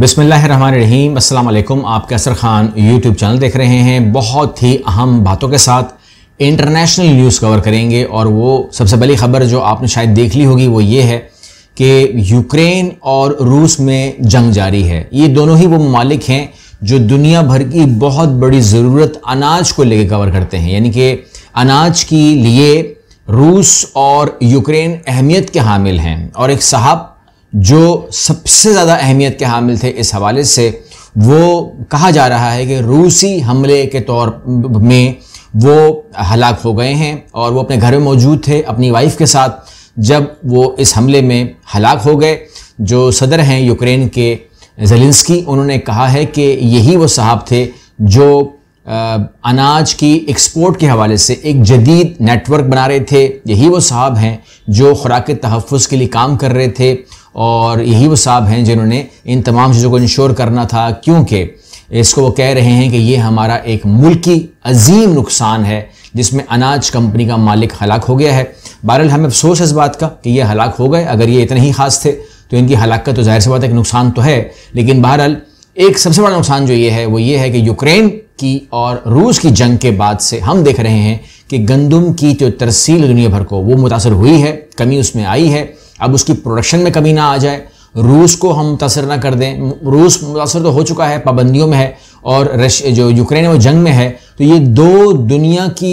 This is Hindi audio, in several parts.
बिसमीम अल्लाम आप कैसर ख़ान यूट्यूब चैनल देख रहे हैं बहुत ही अहम बातों के साथ इंटरनेशनल न्यूज़ कवर करेंगे और वो सबसे पहली खबर जो आपने शायद देख ली होगी वो ये है कि यूक्रेन और रूस में जंग जारी है ये दोनों ही वो ममालिक हैं जो दुनिया भर की बहुत बड़ी ज़रूरत अनाज को लेकर कवर करते हैं यानी कि अनाज के लिए रूस और यूक्रेन अहमियत के हामिल हैं और एक साहब जो सबसे ज़्यादा अहमियत के हामिल थे इस हवाले से वो कहा जा रहा है कि रूसी हमले के तौर में वो हलाक हो गए हैं और वो अपने घर में मौजूद थे अपनी वाइफ के साथ जब वो इस हमले में हलाक हो गए जो सदर हैं यूक्रेन के जलिंसकी उन्होंने कहा है कि यही वो साहब थे जो अनाज की एक्सपोर्ट के हवाले से एक जदीद नेटवर्क बना रहे थे यही वो साहब हैं जो खुराक तहफ़ के लिए काम कर रहे थे और यही वो साहब हैं जिन्होंने इन तमाम चीज़ों को इंश्योर करना था क्योंकि इसको वो कह रहे हैं कि ये हमारा एक मुल्की अजीम नुकसान है जिसमें अनाज कंपनी का मालिक हलाक हो गया है बहरहाल हमें अफसोस है इस बात का कि ये हलाक हो गए अगर ये इतने ही खास थे तो इनकी हलाकत तो जाहिर सी बात है कि नुकसान तो है लेकिन बहरहाल एक सबसे बड़ा नुकसान जो ये है वो ये है कि यूक्रेन की और रूस की जंग के बाद से हम देख रहे हैं कि गंदम की जो तरसील दुनिया भर को वो मुतासर हुई है कमी उसमें आई है अब उसकी प्रोडक्शन में कमी ना आ जाए रूस को हम मुतासर ना कर दें रूस मुतासर तो हो चुका है पाबंदियों में है और रश जो यूक्रेन है वो जंग में है तो ये दो दुनिया की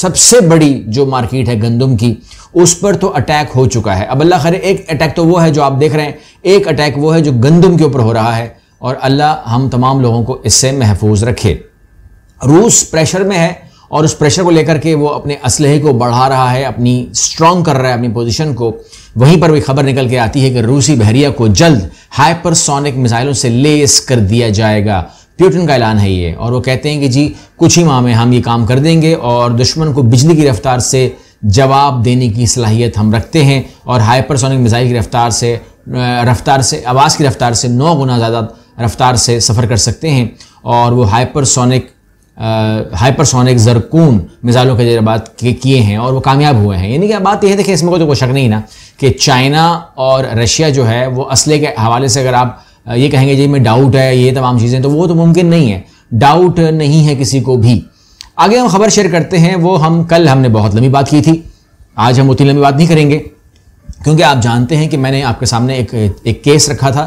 सबसे बड़ी जो मार्केट है गंदम की उस पर तो अटैक हो चुका है अब अल्लाह खैर एक अटैक तो वो है जो आप देख रहे हैं एक अटैक वो है जो गंदम के ऊपर हो रहा है और अल्लाह हम तमाम लोगों को इससे महफूज रखे रूस प्रेशर में है और उस प्रेशर को लेकर के वो अपने असलहे को बढ़ा रहा है अपनी स्ट्रांग कर रहा है अपनी पोजीशन को वहीं पर भी खबर निकल के आती है कि रूसी बहरिया को जल्द हाइपरसोनिक मिसाइलों से लेस कर दिया जाएगा प्यूटन का ऐलान है ये और वो कहते हैं कि जी कुछ ही माह में हम ये काम कर देंगे और दुश्मन को बिजली की रफ्तार से जवाब देने की सलाहियत हम रखते हैं और हाइपरसोनिक मिसाइल की रफ्तार से रफ्तार से आवाज़ की रफ्तार से नौ गुना ज़्यादा रफ्तार से सफ़र कर सकते हैं और वो हाइपरसोनिक हाइपरसोनिक जरकून मिसाइलों के ज़रिए बात किए हैं और वो कामयाब हुए हैं यानी कि बात यह देखें इसमें कोई तो कोई शक नहीं ना कि चाइना और रशिया जो है वो असले के हवाले से अगर आप ये कहेंगे जी में डाउट है ये तमाम चीज़ें तो वो तो मुमकिन नहीं है डाउट नहीं है किसी को भी आगे हम खबर शेयर करते हैं वो हम कल हमने बहुत लंबी बात की थी आज हम उतनी लंबी बात नहीं करेंगे क्योंकि आप जानते हैं कि मैंने आपके सामने एक एक केस रखा था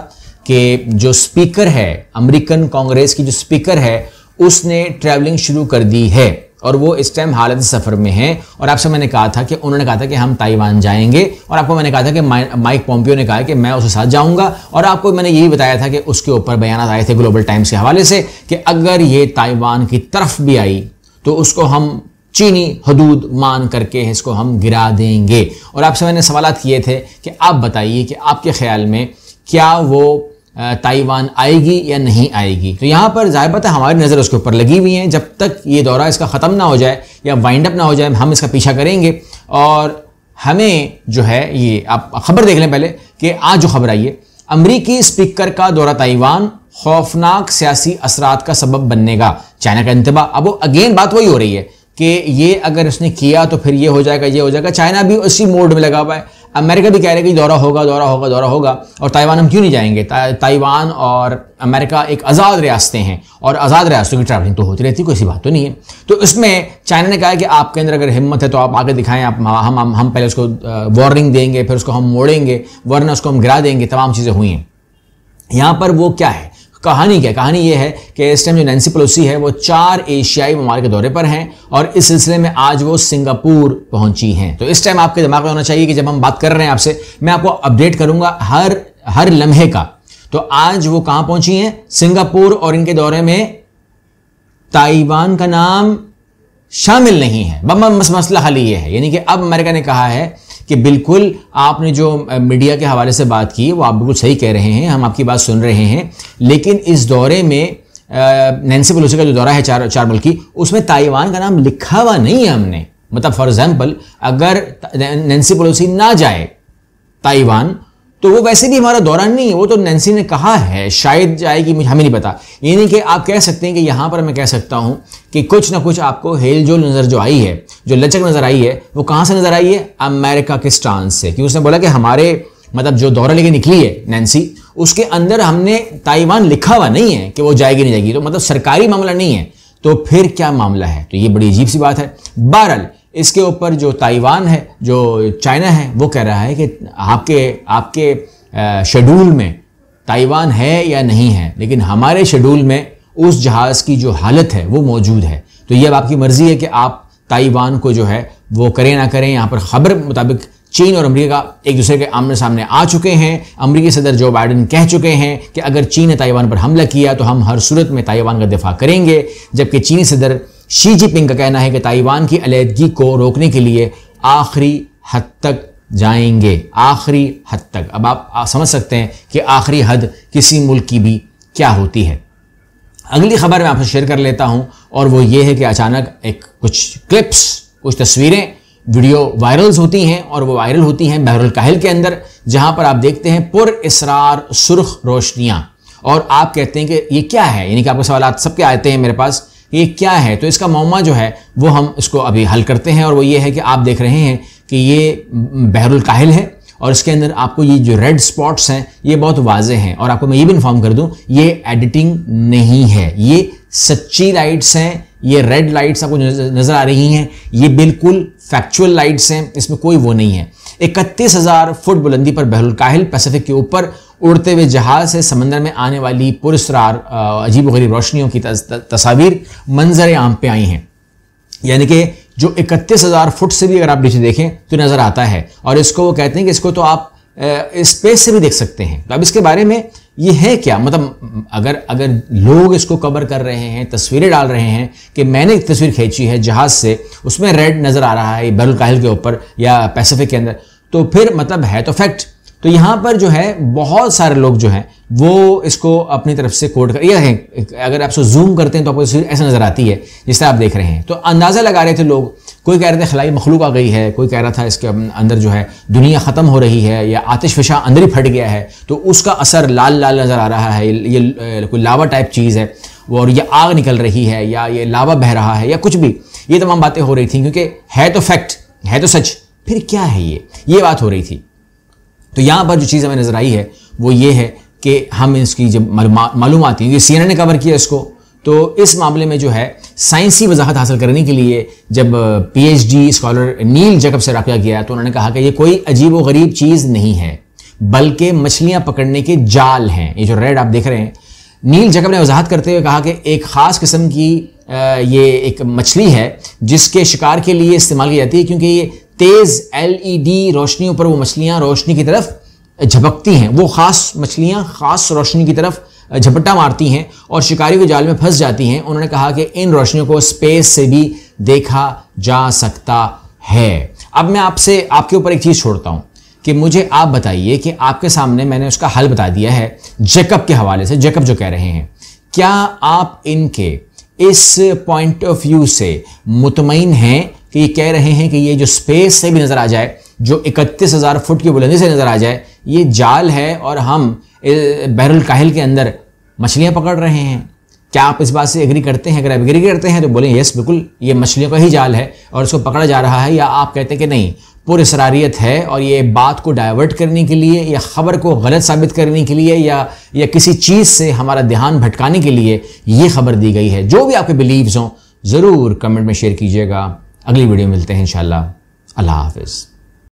कि जो स्पीकर है अमेरिकन कांग्रेस की जो स्पीकर है उसने ट्रैवलिंग शुरू कर दी है और वो इस टाइम हालत सफ़र में हैं और आपसे मैंने कहा था कि उन्होंने कहा था कि हम ताइवान जाएंगे और आपको मैंने कहा था कि माइक पोम्पियो ने कहा कि मैं उसके साथ जाऊंगा और आपको मैंने यही बताया था कि उसके ऊपर बयान आए थे ग्लोबल टाइम्स के हवाले से कि अगर ये ताइवान की तरफ भी आई तो उसको हम चीनी हदूद मान करके इसको हम गिरा देंगे और आपसे मैंने सवाल किए थे कि आप बताइए कि आपके ख्याल में क्या वो ताइवान आएगी या नहीं आएगी तो यहाँ पर जाहिर बात है हमारी नज़र उसके ऊपर लगी हुई है जब तक ये दौरा इसका ख़त्म ना हो जाए या वाइंड अप ना हो जाए हम इसका पीछा करेंगे और हमें जो है ये आप खबर देख लें पहले कि आज जो खबर आई है अमरीकी स्पीकर का दौरा ताइवान खौफनाक सियासी असरात का सबब बनेगा चाइना का इंतबा अब वो अगेन बात वही हो रही है कि ये अगर उसने किया तो फिर ये हो जाएगा ये हो जाएगा चाइना भी उसी मोड में लगा हुआ है अमेरिका भी कह रहे हैं कि दौरा होगा दौरा होगा दौरा होगा और ताइवान हम क्यों नहीं जाएंगे ता, ताइवान और अमेरिका एक आज़ाद रियासतें हैं और आज़ाद रियासतों की ट्रैवलिंग तो होती रहती कोई सी बात तो नहीं है तो इसमें चाइना ने कहा कि आपके अंदर अगर हिम्मत है तो आप आगे दिखाएं आप हम हम, हम पहले उसको वार्निंग देंगे फिर उसको हम मोड़ेंगे वरना उसको हम गिरा देंगे तमाम चीज़ें हुई हैं यहाँ पर वो क्या है कहानी क्या कहानी ये है कि इस टाइम जो नैन्सी पलोसी है वो चार एशियाई ममालिक के दौरे पर हैं और इस सिलसिले में आज वो सिंगापुर पहुंची हैं तो इस टाइम आपके दिमाग में होना चाहिए कि जब हम बात कर रहे हैं आपसे मैं आपको अपडेट करूंगा हर हर लम्हे का तो आज वो कहां पहुंची हैं सिंगापुर और इनके दौरे में ताइवान का नाम शामिल नहीं है बस मसला हाल ये है यानी कि अब अमेरिका ने कहा है कि बिल्कुल आपने जो मीडिया के हवाले से बात की वो आप बिल्कुल सही कह रहे हैं हम आपकी बात सुन रहे हैं लेकिन इस दौरे में नैन्सी पेलोसी का जो दौरा है चार चार मुल्की उसमें ताइवान का नाम लिखा हुआ नहीं है हमने मतलब फॉर एग्जाम्पल अगर नैन्सी पेलोसी ना जाए ताइवान तो वो वैसे भी हमारा दौरान नहीं है वो तो नैन्सी ने कहा है शायद जाए कि मुझे हमें नहीं पता यानी कि आप कह सकते हैं कि यहाँ पर मैं कह सकता हूँ कि कुछ ना कुछ आपको हेल जो नज़र जो आई है जो लचक नज़र आई है वो कहाँ से नज़र आई है अमेरिका के स्टांस से क्योंकि उसने बोला कि हमारे मतलब जो दौरा लेके निकली है नैन्सी उसके अंदर हमने ताइवान लिखा हुआ नहीं है कि वो जाएगी नहीं जाएगी तो मतलब सरकारी मामला नहीं है तो फिर क्या मामला है तो ये बड़ी अजीब सी बात है बहरहाल इसके ऊपर जो ताइवान है जो चाइना है वो कह रहा है कि आपके आपके शेड्यूल में ताइवान है या नहीं है लेकिन हमारे शेड्यूल में उस जहाज़ की जो हालत है वो मौजूद है तो ये अब आपकी मर्ज़ी है कि आप ताइवान को जो है वो करें ना करें यहाँ पर खबर मुताबिक चीन और अमेरिका एक दूसरे के आमने सामने आ चुके हैं अमेरिकी सदर जो बाइडन कह चुके हैं कि अगर चीन ने ताइवान पर हमला किया तो हम हर सूरत में ताइवान का दिफा करेंगे जबकि चीनी सदर शी जिनपिंग का कहना है कि ताइवान की अलीहदगी को रोकने के लिए आखिरी हद तक जाएंगे आखिरी हद तक अब आप, समझ सकते हैं कि आखिरी हद किसी मुल्क की भी क्या होती है अगली खबर मैं आपसे शेयर कर लेता हूं और वो ये है कि अचानक एक कुछ क्लिप्स कुछ तस्वीरें वीडियो वायरल्स होती हैं और वो वायरल होती हैं बहरुल काहिल के अंदर जहां पर आप देखते हैं पुर इसरार सुर्ख रोशनियां और आप कहते हैं कि ये क्या है यानी कि आपके सवाल सबके आते हैं मेरे पास ये क्या है तो इसका मामा जो है वो हम इसको अभी हल करते हैं और वो ये है कि आप देख रहे हैं कि ये बहरुल काहिल है और इसके अंदर आपको ये जो रेड स्पॉट्स हैं ये बहुत वाजे हैं और आपको मैं ये भी इन्फॉर्म कर दूं ये एडिटिंग नहीं है ये सच्ची लाइट्स हैं ये रेड लाइट्स आपको नज़र आ रही हैं ये बिल्कुल फैक्चुअल लाइट्स हैं इसमें कोई वो नहीं है इकतीस हज़ार फुट बुलंदी पर बहरुल काहिल पैसिफिक के ऊपर उड़ते हुए जहाज से समंदर में आने वाली पुरस्रार अजीब गरीब रोशनियों की तस्वीर मंजर आम पे आई हैं यानी कि जो इकतीस हज़ार फुट से भी अगर आप नीचे देखें तो नज़र आता है और इसको वो कहते हैं कि इसको तो आप स्पेस से भी देख सकते हैं तो अब इसके बारे में ये है क्या मतलब अगर अगर लोग इसको कवर कर रहे हैं तस्वीरें डाल रहे हैं कि मैंने एक तस्वीर खींची है जहाज़ से उसमें रेड नज़र आ रहा है बैरुल काहिल के ऊपर या पैसिफिक के अंदर तो फिर मतलब है तो फैक्ट तो यहाँ पर जो है बहुत सारे लोग जो हैं वो इसको अपनी तरफ से कोड कर या अगर आप जूम करते हैं तो आपको तस्वीर ऐसे नज़र आती है जिससे आप देख रहे हैं तो अंदाज़ा लगा रहे थे लोग कोई कह रहे थे खलाई मखलूक आ गई है कोई कह रहा था इसके अंदर जो है दुनिया ख़त्म हो रही है या आतिश फिशा अंदर ही फट गया है तो उसका असर लाल लाल नज़र आ रहा है ये कोई लावा टाइप चीज़ है और ये आग निकल रही है या ये लावा बह रहा है या कुछ भी ये तमाम बातें हो रही थी क्योंकि है तो फैक्ट है तो सच फिर क्या है ये ये बात हो रही थी तो यहाँ पर जो चीज़ हमें नज़र आई है वो ये है कि हम इसकी जब मालूम आती है सी ने कवर किया इसको तो इस मामले में जो है साइंसी वजाहत हासिल करने के लिए जब पीएचडी स्कॉलर नील जगब से रखा किया तो उन्होंने कहा कि ये कोई अजीब व गरीब चीज़ नहीं है बल्कि मछलियां पकड़ने के जाल हैं ये जो रेड आप देख रहे हैं नील जगब ने वजाहत करते हुए कहा कि एक ख़ास किस्म की ये एक मछली है जिसके शिकार के लिए इस्तेमाल की जाती है क्योंकि ये तेज एलईडी e रोशनी ऊपर वो मछलियां रोशनी की तरफ झपकती हैं वो खास मछलियां खास रोशनी की तरफ झपट्टा मारती हैं और शिकारी के जाल में फंस जाती हैं उन्होंने कहा कि इन रोशनियों को स्पेस से भी देखा जा सकता है अब मैं आपसे आपके ऊपर एक चीज़ छोड़ता हूँ कि मुझे आप बताइए कि आपके सामने मैंने उसका हल बता दिया है जेकब के हवाले से जेकब जो कह रहे हैं क्या आप इनके इस पॉइंट ऑफ व्यू से मुतमिन हैं कि ये कह रहे हैं कि ये जो स्पेस से भी नज़र आ जाए जो इकतीस हज़ार फुट की बुलंदी से नज़र आ जाए ये जाल है और हम बहरुल काहिल के अंदर मछलियाँ पकड़ रहे हैं क्या आप इस बात से एग्री करते हैं अगर आप एग्री करते हैं तो बोलें यस बिल्कुल ये मछलियों का ही जाल है और इसको पकड़ा जा रहा है या आप कहते हैं कि नहीं पुरसरारियत है और ये बात को डाइवर्ट करने के लिए या ख़बर को गलत साबित करने के लिए या या किसी चीज़ से हमारा ध्यान भटकाने के लिए ये खबर दी गई है जो भी आपके बिलीव्स हों ज़रूर कमेंट में शेयर कीजिएगा अगली वीडियो मिलते हैं इन अल्लाह हाफिज़